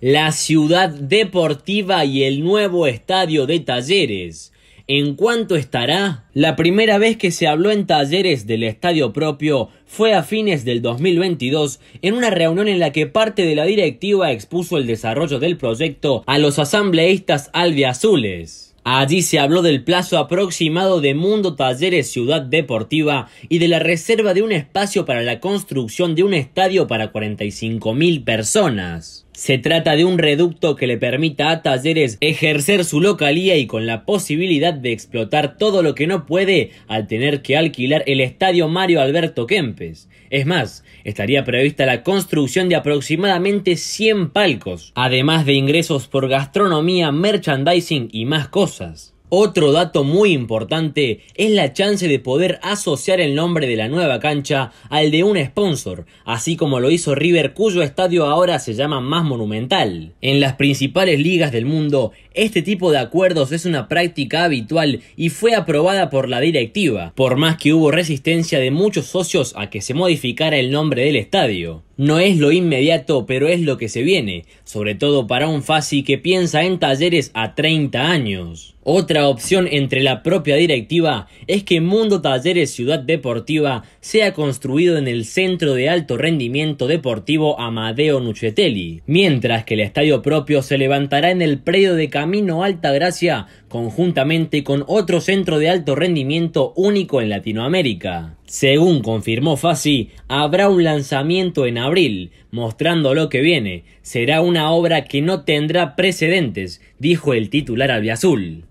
la ciudad deportiva y el nuevo estadio de talleres. ¿En cuánto estará? La primera vez que se habló en talleres del estadio propio fue a fines del 2022 en una reunión en la que parte de la directiva expuso el desarrollo del proyecto a los asambleístas albiazules. Allí se habló del plazo aproximado de Mundo Talleres Ciudad Deportiva y de la reserva de un espacio para la construcción de un estadio para 45.000 personas. Se trata de un reducto que le permita a Talleres ejercer su localía y con la posibilidad de explotar todo lo que no puede al tener que alquilar el estadio Mario Alberto Kempes. Es más, estaría prevista la construcción de aproximadamente 100 palcos, además de ingresos por gastronomía, merchandising y más cosas. Otro dato muy importante es la chance de poder asociar el nombre de la nueva cancha al de un sponsor, así como lo hizo River cuyo estadio ahora se llama más monumental. En las principales ligas del mundo, este tipo de acuerdos es una práctica habitual y fue aprobada por la directiva, por más que hubo resistencia de muchos socios a que se modificara el nombre del estadio. No es lo inmediato, pero es lo que se viene, sobre todo para un Fasi que piensa en talleres a 30 años. Otra opción entre la propia directiva es que Mundo Talleres Ciudad Deportiva sea construido en el Centro de Alto Rendimiento Deportivo Amadeo Nuchetelli, mientras que el estadio propio se levantará en el predio de Camino Alta Gracia conjuntamente con otro centro de alto rendimiento único en Latinoamérica. Según confirmó Fassi, habrá un lanzamiento en abril, mostrando lo que viene. Será una obra que no tendrá precedentes, dijo el titular albiazul.